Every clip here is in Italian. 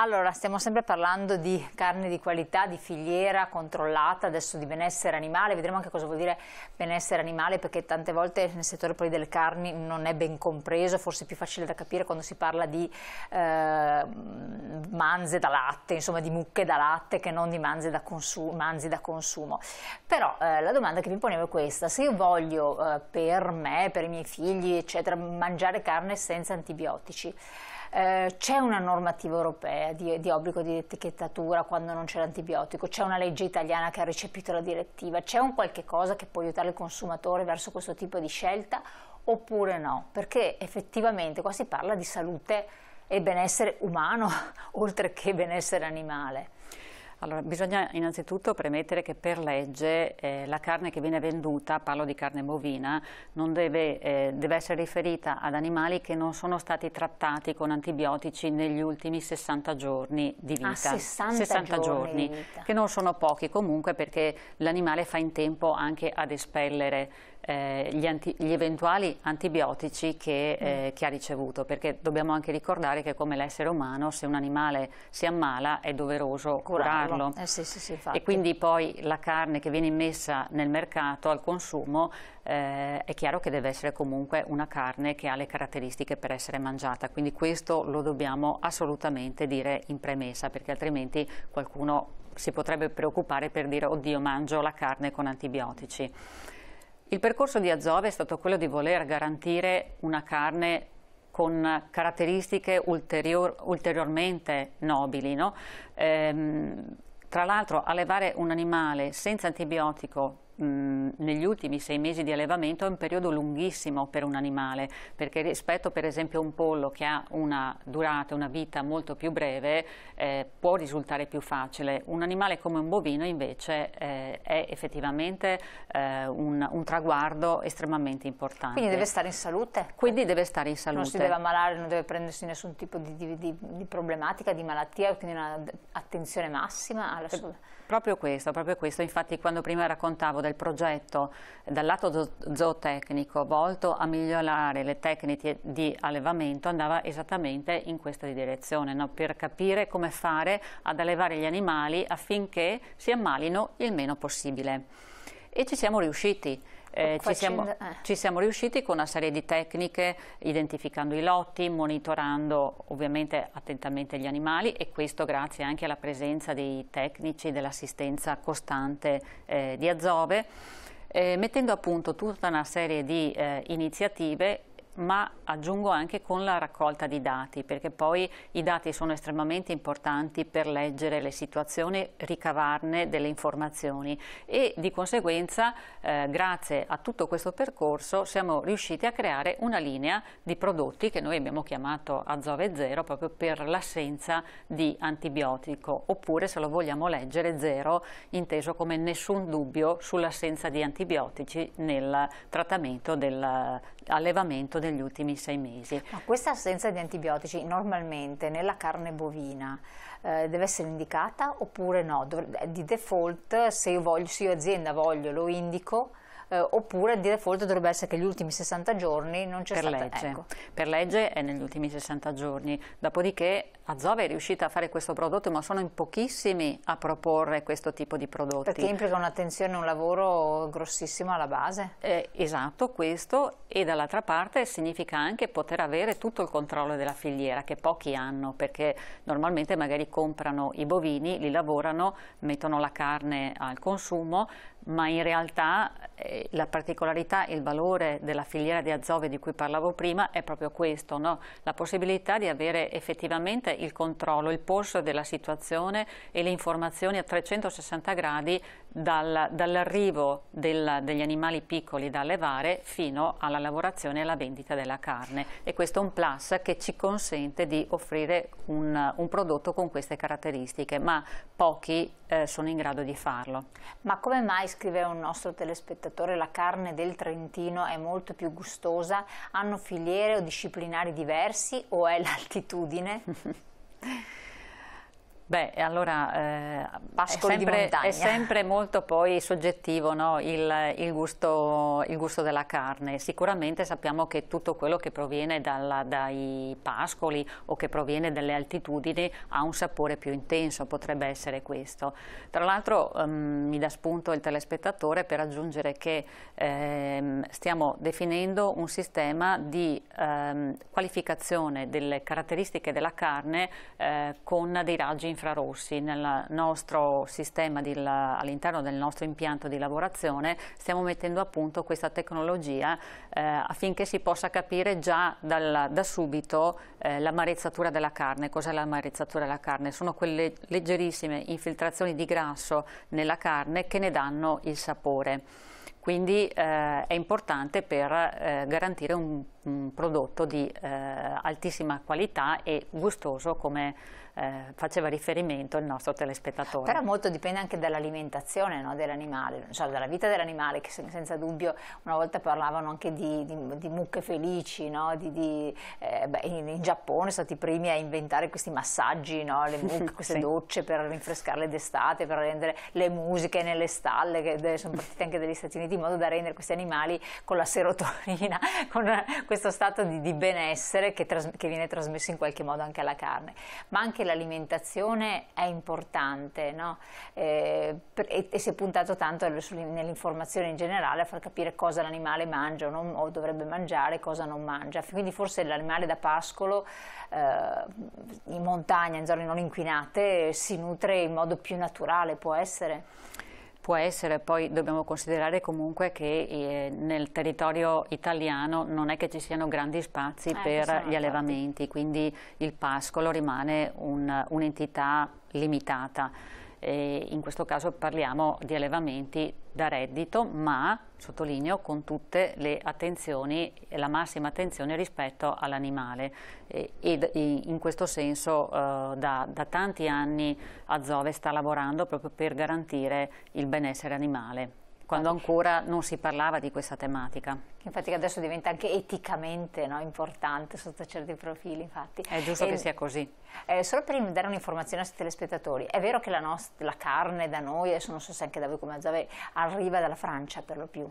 Allora, stiamo sempre parlando di carne di qualità, di filiera controllata, adesso di benessere animale, vedremo anche cosa vuol dire benessere animale perché tante volte nel settore poi delle carni non è ben compreso, forse è più facile da capire quando si parla di eh, manze da latte, insomma di mucche da latte che non di manze da, consu manzi da consumo. Però eh, la domanda che mi ponevo è questa, se io voglio eh, per me, per i miei figli, eccetera, mangiare carne senza antibiotici, eh, c'è una normativa europea? di, di, obbligo di etichettatura quando non c'è l'antibiotico, c'è una legge italiana che ha recepito la direttiva, c'è un qualche cosa che può aiutare il consumatore verso questo tipo di scelta oppure no? Perché effettivamente qua si parla di salute e benessere umano oltre che benessere animale. Allora, bisogna innanzitutto premettere che per legge eh, la carne che viene venduta, parlo di carne bovina, deve, eh, deve, essere riferita ad animali che non sono stati trattati con antibiotici negli ultimi 60 giorni di vita. Ah, 60, 60 giorni, giorni che non sono pochi comunque perché l'animale fa in tempo anche ad espellere eh, gli, anti, gli, eventuali antibiotici che, eh, mm. che, ha ricevuto, perché dobbiamo anche ricordare che come l'essere umano, se un animale si ammala è doveroso curarlo. curarlo. Eh sì, sì, sì, e quindi poi la carne che viene immessa nel mercato al consumo eh, è chiaro che deve essere comunque una carne che ha le caratteristiche per essere mangiata, quindi questo lo dobbiamo assolutamente dire in premessa, perché altrimenti qualcuno si potrebbe preoccupare per dire oddio mangio la carne con antibiotici. Il percorso di Azov è stato quello di voler garantire una carne con caratteristiche ulterior, ulteriormente nobili. No? Ehm, tra l'altro allevare un animale senza antibiotico mh, negli ultimi sei mesi di allevamento è un periodo lunghissimo per un animale, perché rispetto per esempio a un pollo che ha una durata, una vita molto più breve, eh, può risultare più facile. Un animale come un bovino invece eh, è effettivamente eh, un, un, traguardo estremamente importante. Quindi deve stare in salute? Quindi deve stare in salute. Non si deve ammalare, non deve prendersi nessun tipo di, di, di, di problematica, di malattia, quindi un'attenzione massima alla salute. Proprio questo, proprio questo. Infatti quando prima raccontavo del progetto progetto dal lato zootecnico volto a migliorare le tecniche di allevamento andava esattamente in questa direzione, no? per capire come fare ad allevare gli animali affinché si ammalino il meno possibile. E ci siamo riusciti. Eh, ci, siamo, eh. ci, siamo, riusciti con una serie di tecniche, identificando i lotti, monitorando ovviamente attentamente gli animali e questo grazie anche alla presenza dei tecnici, dell'assistenza costante eh, di Azove. Eh, mettendo a punto tutta una serie di eh, iniziative ma aggiungo anche con la raccolta di dati, perché poi i dati sono estremamente importanti per leggere le situazioni, ricavarne delle informazioni e di conseguenza eh, grazie a tutto questo percorso siamo riusciti a creare una linea di prodotti che noi abbiamo chiamato Azove Zero proprio per l'assenza di antibiotico, oppure se lo vogliamo leggere zero inteso come nessun dubbio sull'assenza di antibiotici nel trattamento dell'allevamento del degli ultimi sei mesi. Ma questa assenza di antibiotici normalmente nella carne bovina eh, deve essere indicata oppure no? Dov di default se io, voglio, se io azienda voglio lo indico eh, oppure di default dovrebbe essere che gli ultimi 60 giorni non c'è per legge. Ecco. Per legge è negli ultimi 60 giorni, dopodiché Azova è riuscita a fare questo prodotto ma sono in pochissimi a proporre questo tipo di prodotti. Perché implica un'attenzione, e un lavoro grossissimo alla base. Eh, esatto, questo e dall'altra parte significa anche poter avere tutto il controllo della filiera che pochi hanno perché normalmente magari comprano i bovini, li lavorano, mettono la carne al consumo ma in realtà eh, la particolarità e il valore della filiera di Azove di cui parlavo prima è proprio questo, no? la possibilità di avere effettivamente il controllo, il polso della situazione e le informazioni a 360 gradi dal, dall'arrivo degli animali piccoli da allevare fino alla lavorazione e alla vendita della carne e questo è un plus che ci consente di offrire un, un prodotto con queste caratteristiche ma pochi eh, sono in grado di farlo. Ma come mai, scrive un nostro telespettatore, la carne del Trentino è molto più gustosa? Hanno filiere o disciplinari diversi o è l'altitudine? Beh, allora eh, è, sempre, è sempre molto poi soggettivo no? il, il, gusto, il, gusto, della carne. Sicuramente sappiamo che tutto quello che proviene dalla, dai pascoli o che proviene dalle altitudini ha un sapore più intenso, potrebbe essere questo. Tra l'altro ehm, mi dà spunto il telespettatore per aggiungere che ehm, stiamo definendo un sistema di ehm, qualificazione delle caratteristiche della carne eh, con dei raggi infrarossi infrarossi nel nostro sistema all'interno del nostro impianto di lavorazione stiamo mettendo a punto questa tecnologia eh, affinché si possa capire già dal, da subito eh, l'amarezzatura della carne. Cos'è l'amarezzatura della carne? Sono quelle leggerissime infiltrazioni di grasso nella carne che ne danno il sapore. Quindi eh, è importante per eh, garantire un prodotto di eh, altissima qualità e gustoso come eh, faceva riferimento il nostro telespettatore. Però molto dipende anche dall'alimentazione no, dell'animale, cioè dalla vita dell'animale che senza dubbio una volta parlavano anche di, di, di mucche felici, no, di, eh, beh, in, in, Giappone sono stati i primi a inventare questi massaggi, no, le mucche, queste sì. docce per rinfrescarle d'estate, per rendere le musiche nelle stalle, che sono partite anche dagli Stati Uniti in modo da rendere questi animali con la serotonina, con, questo stato di, di benessere che, tras, che, viene trasmesso in qualche modo anche alla carne. Ma anche l'alimentazione è importante no? eh, e, e, si è puntato tanto nell'informazione in generale a far capire cosa l'animale mangia o, non, o dovrebbe mangiare cosa non mangia. Quindi forse l'animale da pascolo eh, in montagna, in zone non inquinate, si nutre in modo più naturale, può essere? può essere, poi dobbiamo considerare comunque che eh, nel territorio italiano non è che ci siano grandi spazi eh, per gli allevamenti, fatti. quindi il pascolo rimane un'entità un limitata eh, in questo caso parliamo di allevamenti da reddito ma, sottolineo, con tutte le attenzioni e la massima attenzione rispetto all'animale eh, e in questo senso eh, da, da, tanti anni Azove sta lavorando proprio per garantire il benessere animale quando ancora non si parlava di questa tematica. Infatti adesso diventa anche eticamente no, importante sotto certi profili. Infatti. È giusto e, che ehm, sia così. Eh, solo per dare un'informazione ai telespettatori, è vero che la, la carne da noi, adesso non so se anche da voi come da voi, arriva dalla Francia per lo più.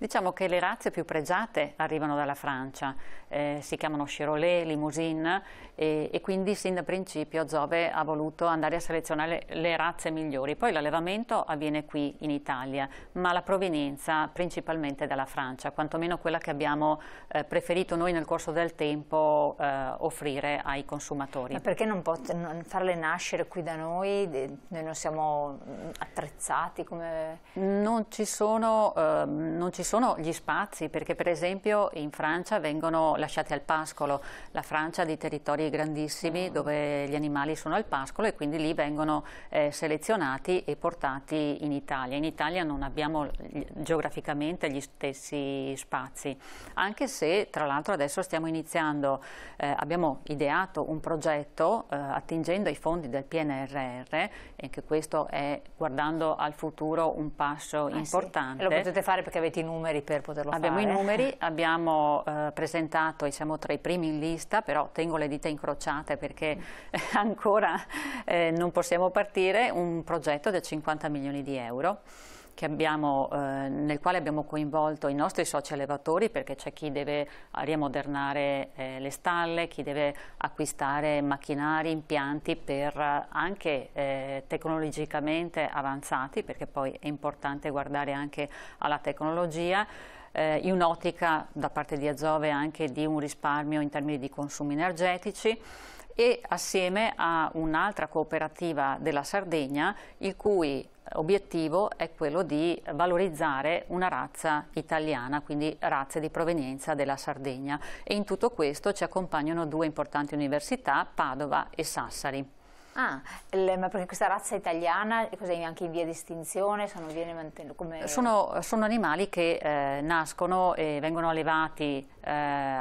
Diciamo che le razze più pregiate arrivano dalla Francia, eh, si chiamano Chirolais, Limousine e, e, quindi sin da principio Giove ha voluto andare a selezionare le, razze migliori. Poi l'allevamento avviene qui in Italia, ma la provenienza principalmente dalla Francia, quantomeno quella che abbiamo eh, preferito noi nel corso del tempo eh, offrire ai consumatori. Ma perché non, non farle nascere qui da noi? Noi non siamo mm, attrezzati come... Non ci sono, ehm, non ci sono gli spazi perché per esempio in Francia vengono lasciati al pascolo, la Francia ha dei territori grandissimi ah. dove gli animali sono al pascolo e quindi lì vengono eh, selezionati e portati in Italia. In Italia non abbiamo geograficamente gli stessi spazi, anche se tra l'altro adesso stiamo iniziando, eh, abbiamo ideato un progetto eh, attingendo ai fondi del PNRR e anche questo è guardando al futuro un passo ah, importante. Sì. lo potete fare perché avete in un numeri per poterlo abbiamo fare. Abbiamo i numeri, abbiamo eh, presentato, siamo tra i primi in lista, però tengo le dita incrociate perché mm. ancora eh, non possiamo partire, un progetto da 50 milioni di euro abbiamo, eh, nel quale abbiamo coinvolto i nostri soci allevatori perché c'è chi deve eh, riamodernare eh, le stalle, chi deve acquistare macchinari, impianti per eh, anche eh, tecnologicamente avanzati perché poi è importante guardare anche alla tecnologia eh, in un'ottica da parte di Azove anche di un risparmio in termini di consumi energetici e assieme a un'altra cooperativa della Sardegna il cui obiettivo è quello di valorizzare una razza italiana, quindi razze di provenienza della Sardegna e in tutto questo ci accompagnano due importanti università, Padova e Sassari. Ah, le, ma perché questa razza italiana è anche in via di estinzione? Sono, come... sono, sono, animali che eh, nascono e vengono allevati eh,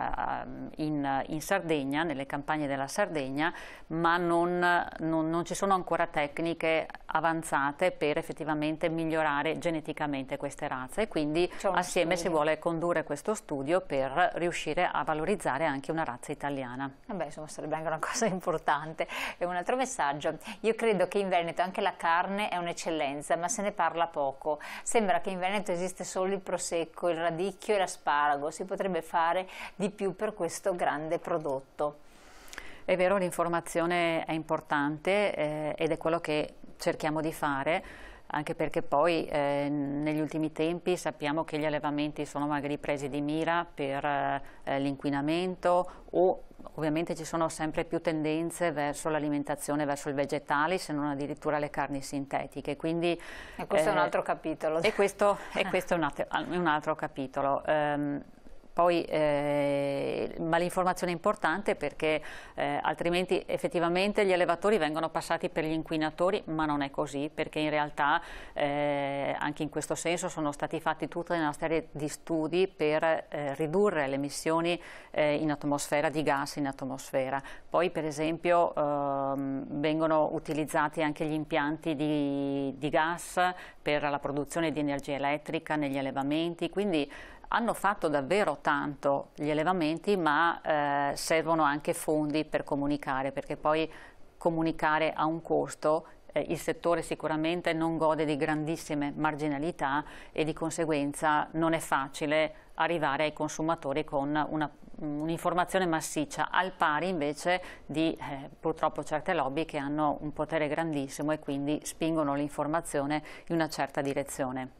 in, in, Sardegna, nelle campagne della Sardegna, ma non, non, non, ci sono ancora tecniche avanzate per effettivamente migliorare geneticamente queste razze quindi assieme studio. si vuole condurre questo studio per riuscire a valorizzare anche una razza italiana. Vabbè, insomma sarebbe anche una cosa importante. E un altro messaggio assaggio. Io credo che in Veneto anche la carne è un'eccellenza, ma se ne parla poco. Sembra che in Veneto esiste solo il prosecco, il radicchio e l'asparago. Si potrebbe fare di più per questo grande prodotto. È vero, l'informazione è importante eh, ed è quello che cerchiamo di fare anche perché poi eh, negli ultimi tempi sappiamo che gli allevamenti sono magari presi di mira per eh, l'inquinamento o Ovviamente ci sono sempre più tendenze verso l'alimentazione, verso il vegetale, se non addirittura le carni sintetiche. Quindi, e eh, questo eh, è un eh, altro capitolo. E questo, e questo è, un altro, un altro capitolo. Um, poi, eh, ma l'informazione è importante perché eh, altrimenti effettivamente gli allevatori vengono passati per gli inquinatori, ma non è così perché in realtà eh, anche in questo senso sono stati fatti tutta una serie di studi per eh, ridurre le emissioni eh, in atmosfera di gas in atmosfera. Poi per esempio ehm, vengono utilizzati anche gli impianti di, di gas per la produzione di energia elettrica negli allevamenti, quindi hanno fatto davvero tanto gli allevamenti, ma eh, servono anche fondi per comunicare, perché poi comunicare ha un costo eh, il settore sicuramente non gode di grandissime marginalità e di conseguenza non è facile arrivare ai consumatori con un'informazione un massiccia, al pari invece di eh, purtroppo certe lobby che hanno un potere grandissimo e quindi spingono l'informazione in una certa direzione.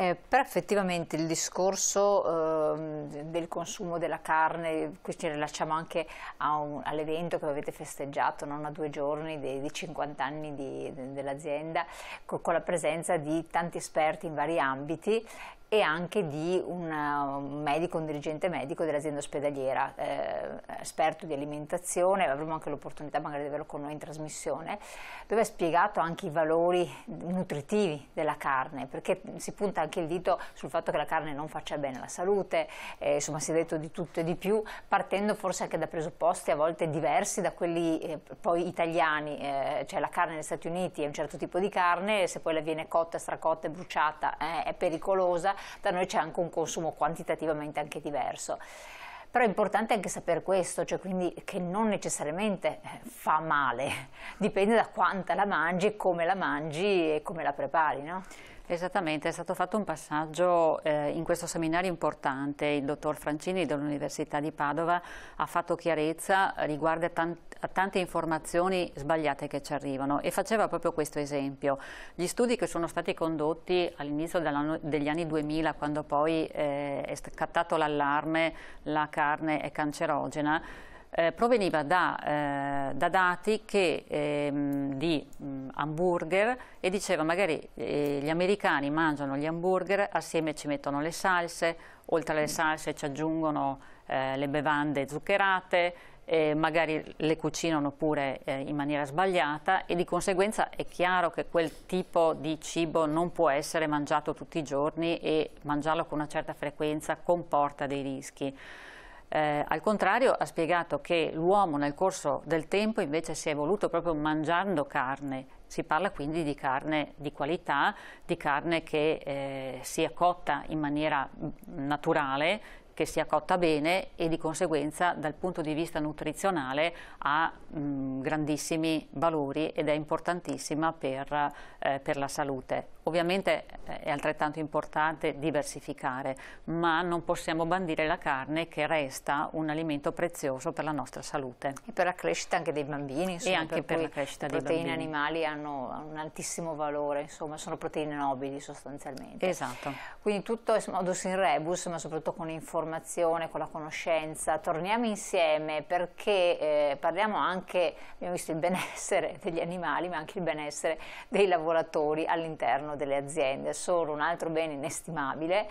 Eh, però effettivamente il discorso eh, del consumo della carne, qui ci rilasciamo anche all'evento che avete festeggiato non a due giorni dei, dei 50 anni de, dell'azienda, co con la presenza di tanti esperti in vari ambiti e anche di un, medico, un dirigente medico dell'azienda ospedaliera, eh, esperto di alimentazione, avremo anche l'opportunità magari di averlo con noi in trasmissione, dove ha spiegato anche i valori nutritivi della carne, perché si punta anche il dito sul fatto che la carne non faccia bene alla salute, eh, insomma si è detto di tutto e di più, partendo forse anche da presupposti a volte diversi da quelli eh, poi italiani, eh, cioè la carne negli Stati Uniti è un certo tipo di carne, se poi la viene cotta, stracotta e bruciata eh, è pericolosa, da noi c'è anche un consumo quantitativamente anche diverso. Però è importante anche sapere questo, cioè quindi che non necessariamente eh, fa male, dipende da quanta la mangi, come la mangi e come la prepari, no? Esattamente, è stato fatto un passaggio eh, in questo seminario importante, il dottor Francini dell'Università di Padova ha fatto chiarezza riguardo a, tant a tante informazioni sbagliate che ci arrivano e faceva proprio questo esempio. Gli studi che sono stati condotti all'inizio degli anni 2000, quando poi eh, è scattato l'allarme la carne è cancerogena, eh, proveniva da, eh, da, dati che, ehm, di mh, mm, hamburger e diceva magari eh, gli americani mangiano gli hamburger, assieme ci mettono le salse, oltre alle salse ci aggiungono eh, le bevande zuccherate, magari le cucinano pure eh, in maniera sbagliata e di conseguenza è chiaro che quel tipo di cibo non può essere mangiato tutti i giorni e mangiarlo con una certa frequenza comporta dei rischi. Eh, al contrario ha spiegato che l'uomo nel corso del tempo invece si è evoluto proprio mangiando carne, si parla quindi di carne di qualità, di carne che eh, sia cotta in maniera naturale, che sia cotta bene e di conseguenza dal punto di vista nutrizionale ha mh, mm, grandissimi valori ed è importantissima per, eh, per la salute. Ovviamente eh, è altrettanto importante diversificare, ma non possiamo bandire la carne che resta un alimento prezioso per la nostra salute. E per la crescita anche dei bambini. Insomma, e anche per, per la crescita dei bambini. Le proteine animali hanno un altissimo valore, insomma, sono proteine nobili sostanzialmente. Esatto. Quindi tutto è modus in rebus, ma soprattutto con informazione, con la conoscenza. Torniamo insieme perché eh, parliamo anche, abbiamo visto il benessere degli animali, ma anche il benessere dei lavoratori all'interno delle aziende, sono un altro bene inestimabile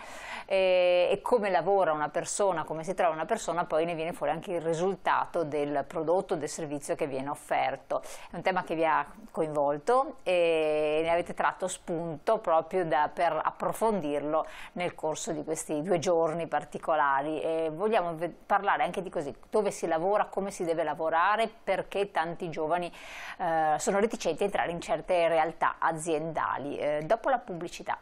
eh, e come lavora una persona, come si trova una persona, poi ne viene fuori anche il risultato del prodotto, del servizio che viene offerto. È un tema che vi ha coinvolto e ne avete tratto spunto proprio da, per approfondirlo nel corso di questi due giorni particolari e vogliamo parlare anche di così, dove si lavora, come si deve lavorare, perché tanti giovani eh, sono reticenti a entrare in certe realtà aziendali. Eh, dopo la pubblicità.